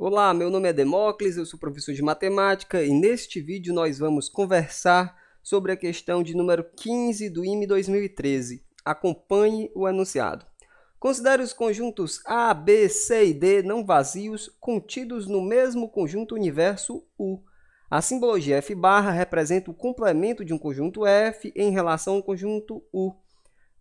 Olá, meu nome é Demócles, eu sou professor de matemática e neste vídeo nós vamos conversar sobre a questão de número 15 do IME 2013. Acompanhe o enunciado. Considere os conjuntos A, B, C e D não vazios contidos no mesmo conjunto universo U. A simbologia F barra representa o complemento de um conjunto F em relação ao conjunto U.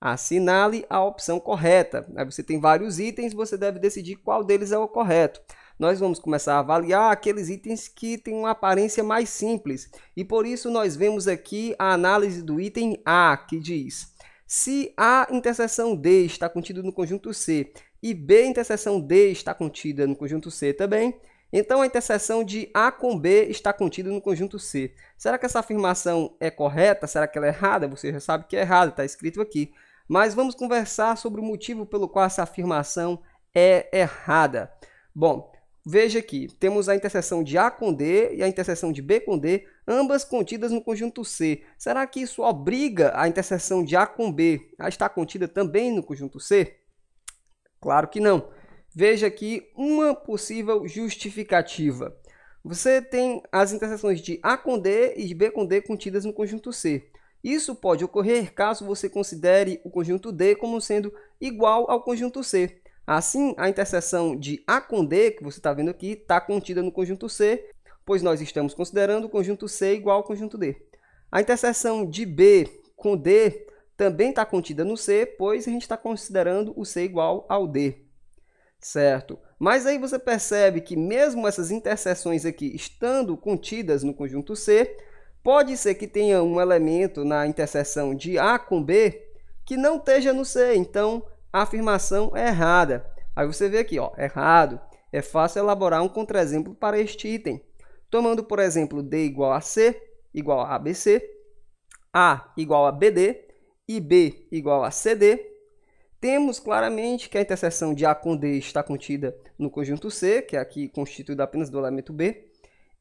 Assinale a opção correta. Aí você tem vários itens, você deve decidir qual deles é o correto nós vamos começar a avaliar aqueles itens que têm uma aparência mais simples. E por isso nós vemos aqui a análise do item A, que diz: se A interseção D está contida no conjunto C e B interseção D está contida no conjunto C também, então, a interseção de A com B está contida no conjunto C. Será que essa afirmação é correta? Será que ela é errada? Você já sabe que é errada, está escrito aqui. Mas vamos conversar sobre o motivo pelo qual essa afirmação é errada. Bom, Veja aqui, temos a interseção de A com D e a interseção de B com D, ambas contidas no conjunto C. Será que isso obriga a interseção de A com B a estar contida também no conjunto C? Claro que não. Veja aqui uma possível justificativa. Você tem as interseções de A com D e de B com D contidas no conjunto C. Isso pode ocorrer caso você considere o conjunto D como sendo igual ao conjunto C. Assim, a interseção de A com D, que você está vendo aqui, está contida no conjunto C, pois nós estamos considerando o conjunto C igual ao conjunto D. A interseção de B com D também está contida no C, pois a gente está considerando o C igual ao D. Certo? Mas aí você percebe que mesmo essas interseções aqui estando contidas no conjunto C, pode ser que tenha um elemento na interseção de A com B que não esteja no C. Então, a afirmação é errada. Aí você vê aqui, ó, errado. É fácil elaborar um exemplo para este item. Tomando, por exemplo, D igual a C, igual a ABC, A igual a BD e B igual a CD, temos claramente que a interseção de A com D está contida no conjunto C, que é aqui constituído apenas do elemento B,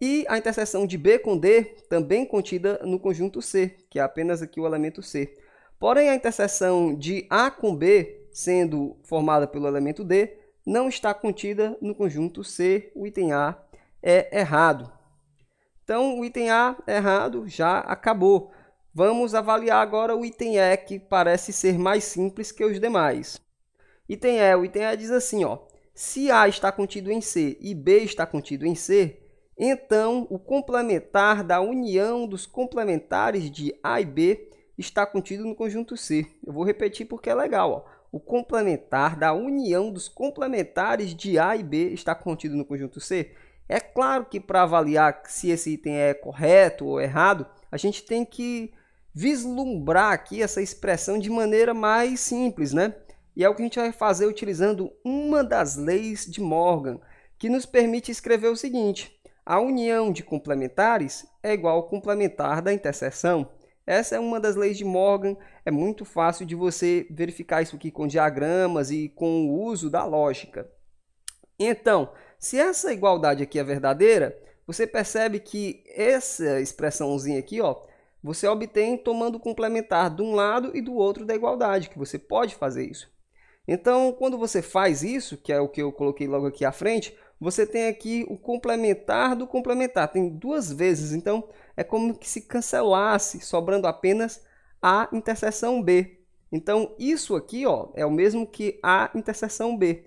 e a interseção de B com D também contida no conjunto C, que é apenas aqui o elemento C. Porém, a interseção de A com B sendo formada pelo elemento D, não está contida no conjunto C, o item A é errado. Então, o item A é errado já acabou. Vamos avaliar agora o item E, que parece ser mais simples que os demais. Item E, o item E diz assim, ó, se A está contido em C e B está contido em C, então o complementar da união dos complementares de A e B está contido no conjunto C. Eu vou repetir porque é legal, ó o complementar da união dos complementares de A e B está contido no conjunto C? É claro que para avaliar se esse item é correto ou errado, a gente tem que vislumbrar aqui essa expressão de maneira mais simples, né? E é o que a gente vai fazer utilizando uma das leis de Morgan, que nos permite escrever o seguinte: a união de complementares é igual ao complementar da interseção. Essa é uma das leis de Morgan, é muito fácil de você verificar isso aqui com diagramas e com o uso da lógica. Então, se essa igualdade aqui é verdadeira, você percebe que essa expressãozinha aqui, ó, você obtém tomando o complementar de um lado e do outro da igualdade, que você pode fazer isso. Então, quando você faz isso, que é o que eu coloquei logo aqui à frente, você tem aqui o complementar do complementar, tem duas vezes, então é como que se cancelasse, sobrando apenas A interseção B. Então, isso aqui ó, é o mesmo que A interseção B.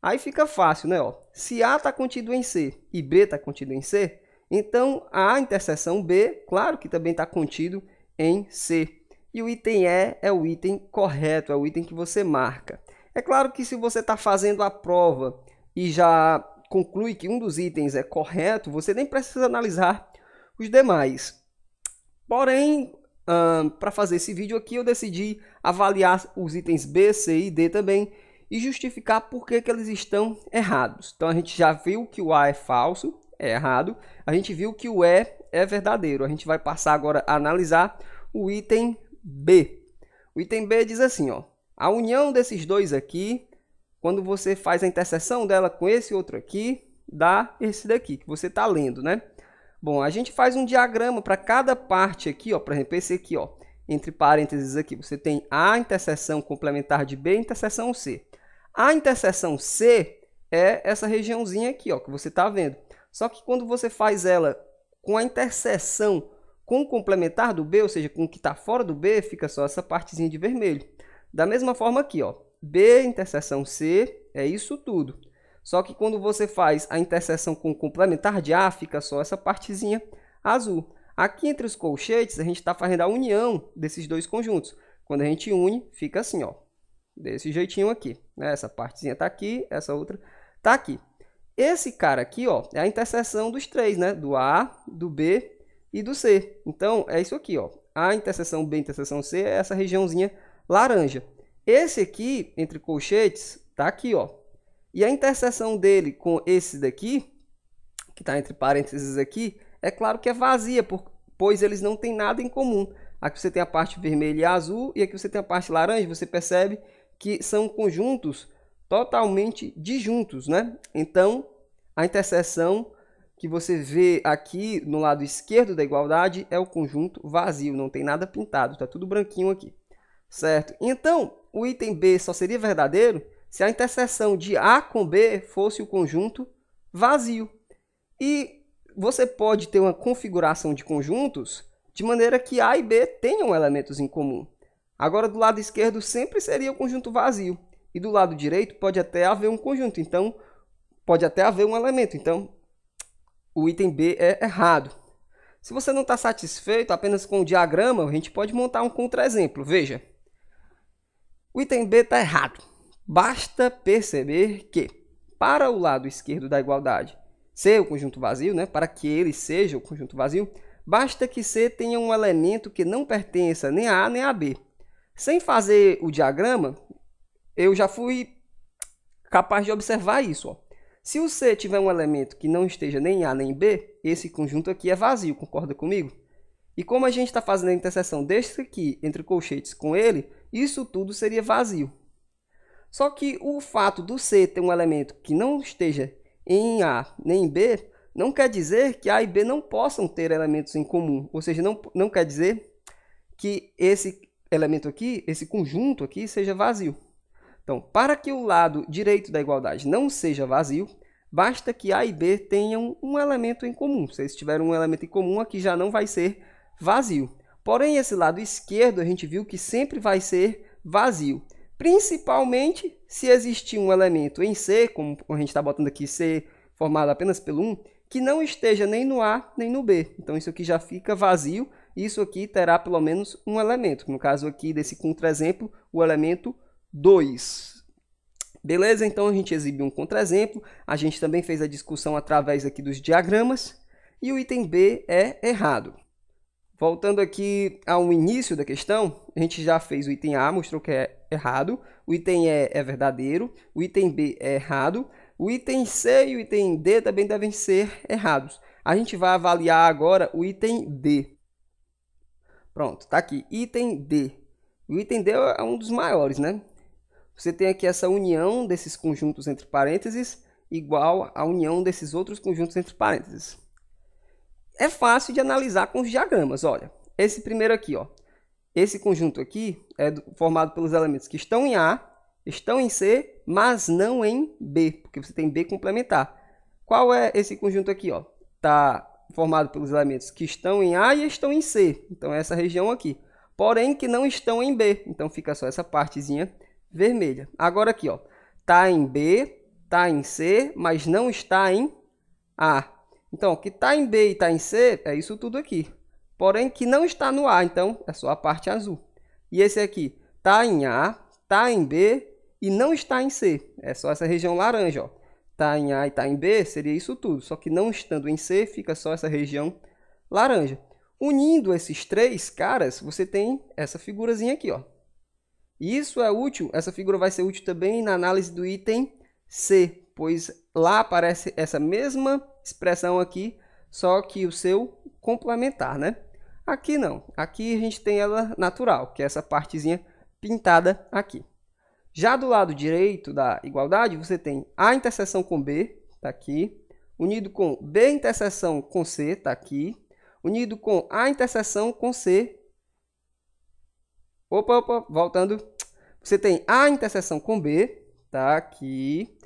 Aí fica fácil, né? Ó? Se A está contido em C e B está contido em C, então A interseção B, claro que também está contido em C. E o item E é, é o item correto, é o item que você marca. É claro que se você está fazendo a prova e já conclui que um dos itens é correto, você nem precisa analisar os demais. Porém, para fazer esse vídeo aqui, eu decidi avaliar os itens B, C e D também e justificar por que, que eles estão errados. Então, a gente já viu que o A é falso, é errado. A gente viu que o E é verdadeiro. A gente vai passar agora a analisar o item B. O item B diz assim, ó, a união desses dois aqui, quando você faz a interseção dela com esse outro aqui, dá esse daqui, que você está lendo, né? Bom, a gente faz um diagrama para cada parte aqui, ó, por exemplo, esse aqui, ó, entre parênteses aqui, você tem A interseção complementar de B, interseção C. A interseção C é essa regiãozinha aqui, ó, que você está vendo. Só que quando você faz ela com a interseção com o complementar do B, ou seja, com o que está fora do B, fica só essa partezinha de vermelho. Da mesma forma aqui, ó, B interseção C é isso tudo. Só que quando você faz a interseção com o complementar de A, fica só essa partezinha azul. Aqui entre os colchetes, a gente está fazendo a união desses dois conjuntos. Quando a gente une, fica assim, ó. Desse jeitinho aqui. Né? Essa partezinha está aqui, essa outra está aqui. Esse cara aqui, ó, é a interseção dos três, né? Do A, do B e do C. Então, é isso aqui, ó. A interseção B, interseção C é essa regiãozinha laranja. Esse aqui, entre colchetes, tá aqui, ó. E a interseção dele com esse daqui, que está entre parênteses aqui, é claro que é vazia, por, pois eles não têm nada em comum. Aqui você tem a parte vermelha e azul, e aqui você tem a parte laranja, você percebe que são conjuntos totalmente disjuntos, né? Então, a interseção que você vê aqui no lado esquerdo da igualdade é o conjunto vazio, não tem nada pintado, está tudo branquinho aqui, certo? Então, o item B só seria verdadeiro se a interseção de A com B fosse o conjunto vazio. E você pode ter uma configuração de conjuntos de maneira que A e B tenham elementos em comum. Agora, do lado esquerdo sempre seria o conjunto vazio. E do lado direito pode até haver um conjunto, então pode até haver um elemento. Então, o item B é errado. Se você não está satisfeito apenas com o diagrama, a gente pode montar um contra-exemplo. Veja, o item B está errado. Basta perceber que, para o lado esquerdo da igualdade ser o conjunto vazio, né, para que ele seja o conjunto vazio, basta que C tenha um elemento que não pertença nem a A nem a B. Sem fazer o diagrama, eu já fui capaz de observar isso. Ó. Se o C tiver um elemento que não esteja nem A nem B, esse conjunto aqui é vazio, concorda comigo? E como a gente está fazendo a interseção deste aqui entre colchetes com ele, isso tudo seria vazio. Só que o fato do C ter um elemento que não esteja em A nem em B, não quer dizer que A e B não possam ter elementos em comum. Ou seja, não, não quer dizer que esse elemento aqui, esse conjunto aqui, seja vazio. Então, para que o lado direito da igualdade não seja vazio, basta que A e B tenham um elemento em comum. Se eles tiverem um elemento em comum, aqui já não vai ser vazio. Porém, esse lado esquerdo a gente viu que sempre vai ser vazio. Principalmente se existir um elemento em C, como a gente está botando aqui C formado apenas pelo 1, que não esteja nem no A nem no B. Então isso aqui já fica vazio, isso aqui terá pelo menos um elemento. No caso aqui desse contra-exemplo, o elemento 2. Beleza? Então a gente exibiu um contra-exemplo, a gente também fez a discussão através aqui dos diagramas, e o item B é errado. Voltando aqui ao início da questão, a gente já fez o item A, mostrou que é errado, o item E é verdadeiro, o item B é errado, o item C e o item D também devem ser errados. A gente vai avaliar agora o item D. Pronto, está aqui, item D. O item D é um dos maiores, né? Você tem aqui essa união desses conjuntos entre parênteses igual à união desses outros conjuntos entre parênteses. É fácil de analisar com os diagramas, olha. Esse primeiro aqui, ó. Esse conjunto aqui é formado pelos elementos que estão em A, estão em C, mas não em B, porque você tem B complementar. Qual é esse conjunto aqui, ó? Tá formado pelos elementos que estão em A e estão em C. Então é essa região aqui. Porém que não estão em B, então fica só essa partezinha vermelha. Agora aqui, ó, tá em B, tá em C, mas não está em A. Então, que tá em B e tá em C é isso tudo aqui. Porém, que não está no A, então é só a parte azul. E esse aqui tá em A, tá em B e não está em C. É só essa região laranja, ó. Tá em A e tá em B, seria isso tudo. Só que não estando em C, fica só essa região laranja. Unindo esses três caras, você tem essa figurazinha aqui, ó. Isso é útil, essa figura vai ser útil também na análise do item C, pois lá aparece essa mesma expressão aqui, só que o seu complementar, né? Aqui não, aqui a gente tem ela natural, que é essa partezinha pintada aqui. Já do lado direito da igualdade, você tem A interseção com B, está aqui, unido com B interseção com C, está aqui, unido com A interseção com C, Opa, opa, voltando. Você tem A interseção com B, tá aqui.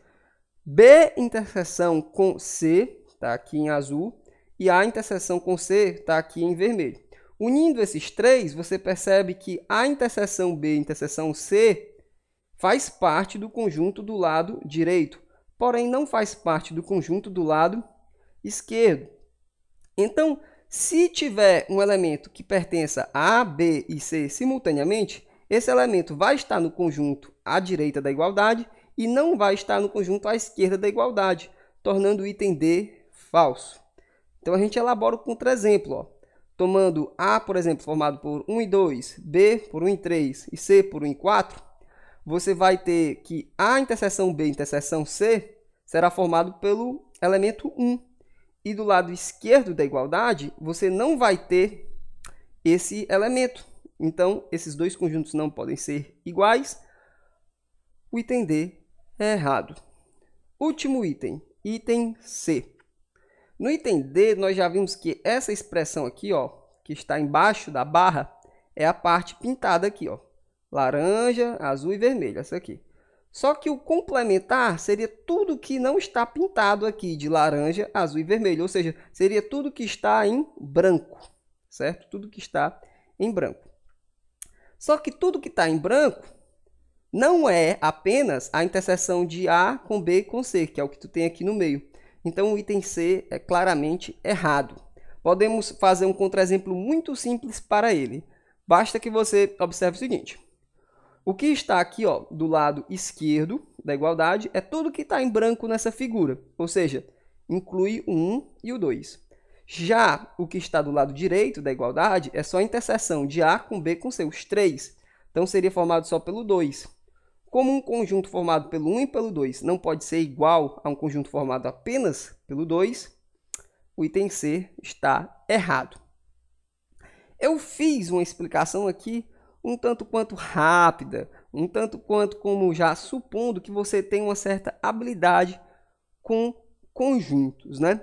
B interseção com C, tá aqui em azul. E A interseção com C tá aqui em vermelho. Unindo esses três, você percebe que A interseção B interseção C faz parte do conjunto do lado direito, porém não faz parte do conjunto do lado esquerdo. Então, se tiver um elemento que pertença a A, B e C simultaneamente, esse elemento vai estar no conjunto à direita da igualdade e não vai estar no conjunto à esquerda da igualdade, tornando o item D falso. Então, a gente elabora o contra-exemplo, ó, tomando A, por exemplo, formado por 1 e 2, B por 1 e 3 e C por 1 e 4, você vai ter que A interseção B interseção C será formado pelo elemento 1 e do lado esquerdo da igualdade, você não vai ter esse elemento. Então, esses dois conjuntos não podem ser iguais. O item D é errado. Último item, item C. No item D, nós já vimos que essa expressão aqui, ó, que está embaixo da barra, é a parte pintada aqui, ó. Laranja, azul e vermelho, essa aqui. Só que o complementar seria tudo que não está pintado aqui de laranja, azul e vermelho, ou seja, seria tudo que está em branco, certo? Tudo que está em branco. Só que tudo que está em branco não é apenas a interseção de A com B com C, que é o que tu tem aqui no meio. Então o item C é claramente errado. Podemos fazer um contra-exemplo muito simples para ele. Basta que você observe o seguinte. O que está aqui ó, do lado esquerdo da igualdade é tudo que está em branco nessa figura, ou seja, inclui o 1 e o 2. Já o que está do lado direito da igualdade é só a interseção de A com B com C, os 3. Então, seria formado só pelo 2. Como um conjunto formado pelo 1 e pelo 2 não pode ser igual a um conjunto formado apenas pelo 2, o item C está errado. Eu fiz uma explicação aqui um tanto quanto rápida, um tanto quanto como já supondo que você tem uma certa habilidade com conjuntos, né?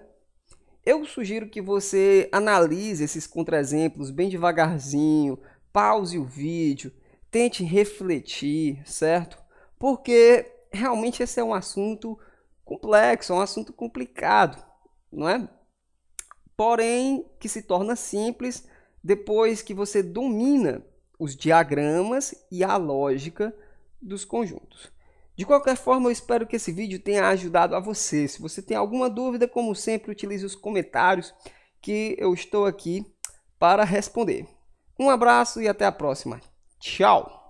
Eu sugiro que você analise esses contra-exemplos bem devagarzinho, pause o vídeo, tente refletir, certo? Porque realmente esse é um assunto complexo, é um assunto complicado, não é? Porém, que se torna simples depois que você domina os diagramas e a lógica dos conjuntos. De qualquer forma, eu espero que esse vídeo tenha ajudado a você. Se você tem alguma dúvida, como sempre, utilize os comentários que eu estou aqui para responder. Um abraço e até a próxima. Tchau!